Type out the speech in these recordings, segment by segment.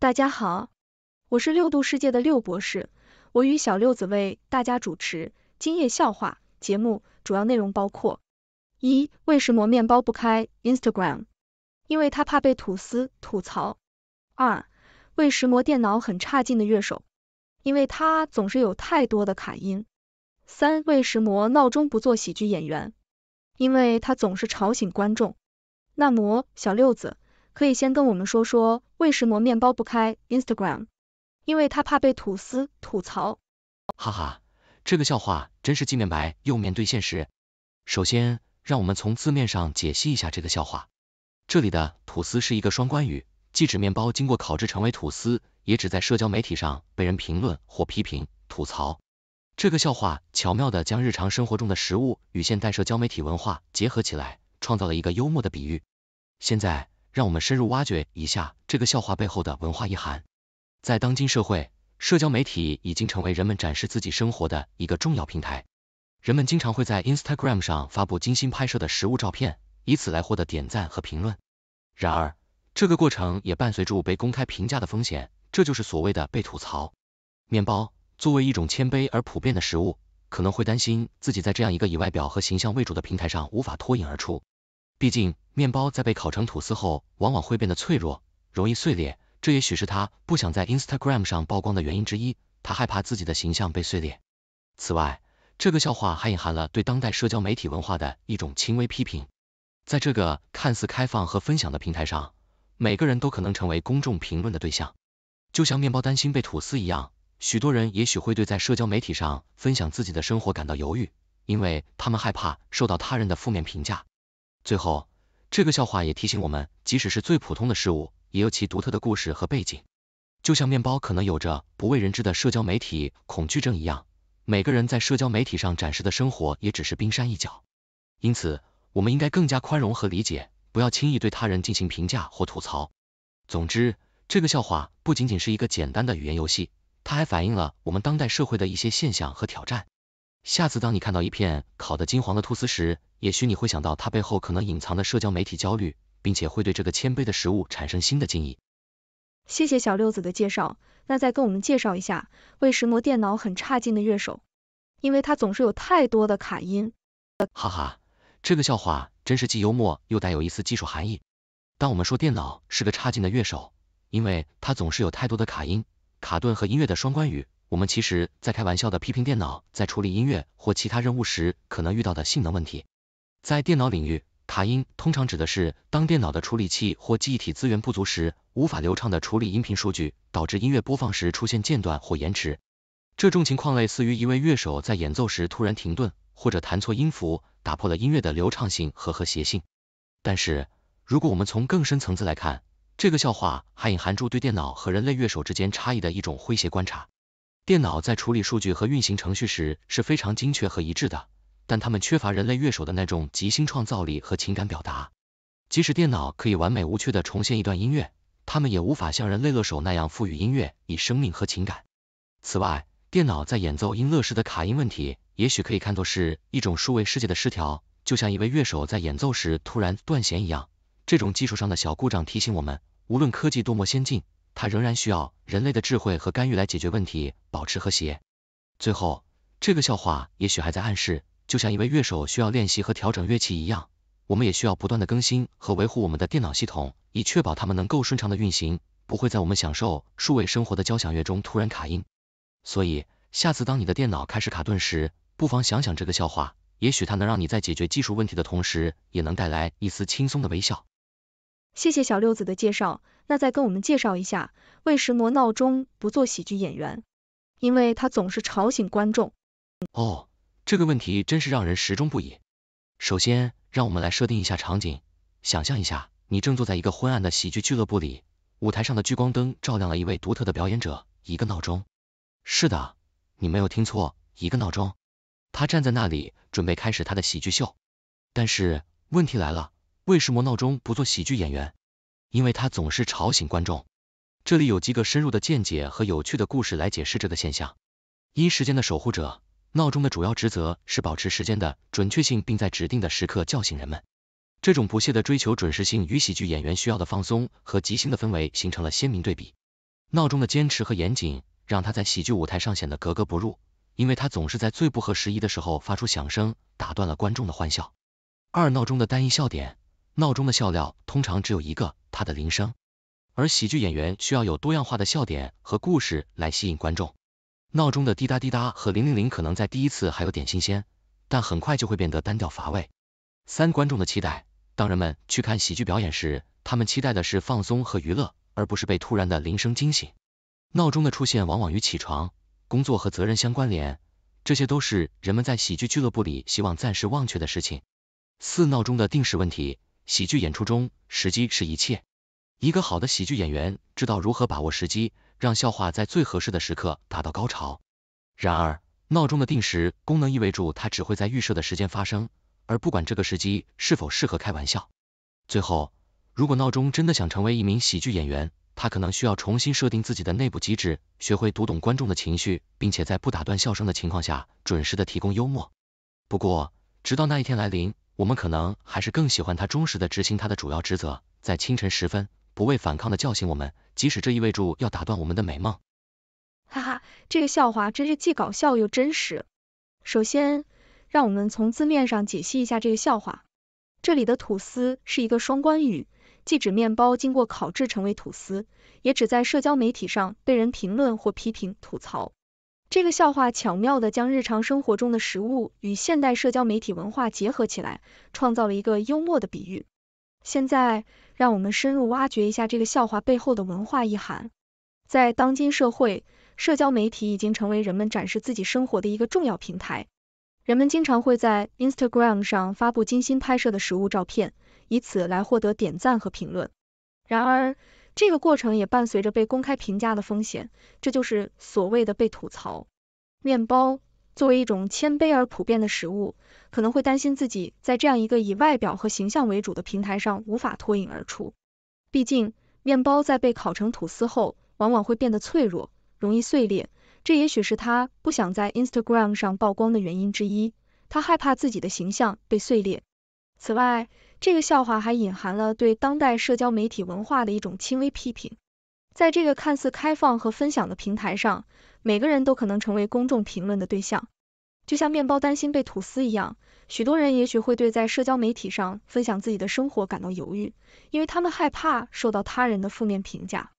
大家好，我是六度世界的六博士，我与小六子为大家主持今夜笑话节目。主要内容包括：一、为什么面包不开 Instagram，因为他怕被吐司吐槽；二、为什么电脑很差劲的乐手，因为他总是有太多的卡音；三、为什么闹钟不做喜剧演员，因为他总是吵醒观众。那么，小六子。可以先跟我们说说，为什么面包不开 Instagram？因为他怕被吐司吐槽。哈哈，这个笑话真是既面白又面对现实。首先，让我们从字面上解析一下这个笑话。这里的吐司是一个双关语，既指面包经过烤制成为吐司，也指在社交媒体上被人评论或批评、吐槽。这个笑话巧妙地将日常生活中的食物与现代社交媒体文化结合起来，创造了一个幽默的比喻。现在。让我们深入挖掘一下这个笑话背后的文化意涵。在当今社会，社交媒体已经成为人们展示自己生活的一个重要平台。人们经常会在 Instagram 上发布精心拍摄的食物照片，以此来获得点赞和评论。然而，这个过程也伴随住被公开评价的风险，这就是所谓的被吐槽。面包作为一种谦卑而普遍的食物，可能会担心自己在这样一个以外表和形象为主的平台上无法脱颖而出。毕竟，面包在被烤成吐司后，往往会变得脆弱，容易碎裂。这也许是他不想在 Instagram 上曝光的原因之一。他害怕自己的形象被碎裂。此外，这个笑话还隐含了对当代社交媒体文化的一种轻微批评。在这个看似开放和分享的平台上，每个人都可能成为公众评论的对象。就像面包担心被吐司一样，许多人也许会对在社交媒体上分享自己的生活感到犹豫，因为他们害怕受到他人的负面评价。最后，这个笑话也提醒我们，即使是最普通的事物，也有其独特的故事和背景。就像面包可能有着不为人知的社交媒体恐惧症一样，每个人在社交媒体上展示的生活也只是冰山一角。因此，我们应该更加宽容和理解，不要轻易对他人进行评价或吐槽。总之，这个笑话不仅仅是一个简单的语言游戏，它还反映了我们当代社会的一些现象和挑战。下次当你看到一片烤得金黄的吐司时，也许你会想到它背后可能隐藏的社交媒体焦虑，并且会对这个谦卑的食物产生新的敬意。谢谢小六子的介绍，那再跟我们介绍一下为石么电脑很差劲的乐手，因为它总是有太多的卡音。哈哈，这个笑话真是既幽默又带有一丝技术含义。当我们说电脑是个差劲的乐手，因为它总是有太多的卡音、卡顿和音乐的双关语，我们其实在开玩笑的批评电脑在处理音乐或其他任务时可能遇到的性能问题。在电脑领域，卡音通常指的是当电脑的处理器或记忆体资源不足时，无法流畅的处理音频数据，导致音乐播放时出现间断或延迟。这种情况类似于一位乐手在演奏时突然停顿，或者弹错音符，打破了音乐的流畅性和和谐性。但是，如果我们从更深层次来看，这个笑话还隐含住对电脑和人类乐手之间差异的一种诙谐观察。电脑在处理数据和运行程序时是非常精确和一致的。但他们缺乏人类乐手的那种即兴创造力和情感表达。即使电脑可以完美无缺地重现一段音乐，他们也无法像人类乐手那样赋予音乐以生命和情感。此外，电脑在演奏音乐时的卡音问题，也许可以看作是一种数位世界的失调，就像一位乐手在演奏时突然断弦一样。这种技术上的小故障提醒我们，无论科技多么先进，它仍然需要人类的智慧和干预来解决问题，保持和谐。最后，这个笑话也许还在暗示。就像一位乐手需要练习和调整乐器一样，我们也需要不断的更新和维护我们的电脑系统，以确保它们能够顺畅的运行，不会在我们享受数位生活的交响乐中突然卡音。所以，下次当你的电脑开始卡顿时，不妨想想这个笑话，也许它能让你在解决技术问题的同时，也能带来一丝轻松的微笑。谢谢小六子的介绍，那再跟我们介绍一下，为什么闹钟不做喜剧演员，因为他总是吵醒观众。哦。这个问题真是让人始终不已。首先，让我们来设定一下场景，想象一下，你正坐在一个昏暗的喜剧俱乐部里，舞台上的聚光灯照亮了一位独特的表演者——一个闹钟。是的，你没有听错，一个闹钟。他站在那里，准备开始他的喜剧秀。但是问题来了，为什么闹钟不做喜剧演员？因为他总是吵醒观众。这里有几个深入的见解和有趣的故事来解释这个现象。一时间的守护者。闹钟的主要职责是保持时间的准确性，并在指定的时刻叫醒人们。这种不懈的追求准时性与喜剧演员需要的放松和即兴的氛围形成了鲜明对比。闹钟的坚持和严谨让他在喜剧舞台上显得格格不入，因为他总是在最不合时宜的时候发出响声，打断了观众的欢笑。二、闹钟的单一笑点，闹钟的笑料通常只有一个，它的铃声，而喜剧演员需要有多样化的笑点和故事来吸引观众。闹钟的滴答滴答和零零零可能在第一次还有点新鲜，但很快就会变得单调乏味。三、观众的期待，当人们去看喜剧表演时，他们期待的是放松和娱乐，而不是被突然的铃声惊醒。闹钟的出现往往与起床、工作和责任相关联，这些都是人们在喜剧俱乐部里希望暂时忘却的事情。四、闹钟的定时问题，喜剧演出中时机是一切，一个好的喜剧演员知道如何把握时机。让笑话在最合适的时刻达到高潮。然而，闹钟的定时功能意味着它只会在预设的时间发生，而不管这个时机是否适合开玩笑。最后，如果闹钟真的想成为一名喜剧演员，他可能需要重新设定自己的内部机制，学会读懂观众的情绪，并且在不打断笑声的情况下，准时的提供幽默。不过，直到那一天来临，我们可能还是更喜欢他忠实的执行他的主要职责，在清晨时分。不畏反抗的叫醒我们，即使这意味着要打断我们的美梦。哈哈，这个笑话真是既搞笑又真实。首先，让我们从字面上解析一下这个笑话。这里的“吐司”是一个双关语，既指面包经过烤制成为吐司，也指在社交媒体上被人评论或批评吐槽。这个笑话巧妙地将日常生活中的食物与现代社交媒体文化结合起来，创造了一个幽默的比喻。现在，让我们深入挖掘一下这个笑话背后的文化意涵。在当今社会，社交媒体已经成为人们展示自己生活的一个重要平台。人们经常会在 Instagram 上发布精心拍摄的食物照片，以此来获得点赞和评论。然而，这个过程也伴随着被公开评价的风险，这就是所谓的被吐槽。面包。作为一种谦卑而普遍的食物，可能会担心自己在这样一个以外表和形象为主的平台上无法脱颖而出。毕竟，面包在被烤成吐司后，往往会变得脆弱，容易碎裂。这也许是他不想在 Instagram 上曝光的原因之一。他害怕自己的形象被碎裂。此外，这个笑话还隐含了对当代社交媒体文化的一种轻微批评。在这个看似开放和分享的平台上，每个人都可能成为公众评论的对象，就像面包担心被吐司一样，许多人也许会对在社交媒体上分享自己的生活感到犹豫，因为他们害怕受到他人的负面评价。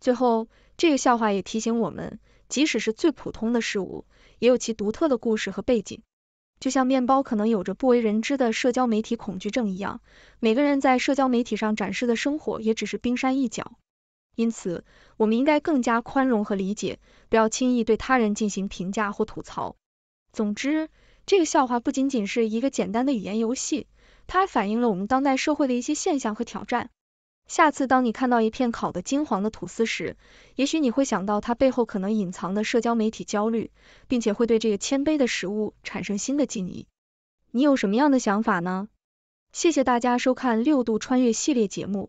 最后，这个笑话也提醒我们，即使是最普通的事物，也有其独特的故事和背景。就像面包可能有着不为人知的社交媒体恐惧症一样，每个人在社交媒体上展示的生活也只是冰山一角。因此，我们应该更加宽容和理解，不要轻易对他人进行评价或吐槽。总之，这个笑话不仅仅是一个简单的语言游戏，它还反映了我们当代社会的一些现象和挑战。下次当你看到一片烤得金黄的吐司时，也许你会想到它背后可能隐藏的社交媒体焦虑，并且会对这个谦卑的食物产生新的敬意。你有什么样的想法呢？谢谢大家收看六度穿越系列节目。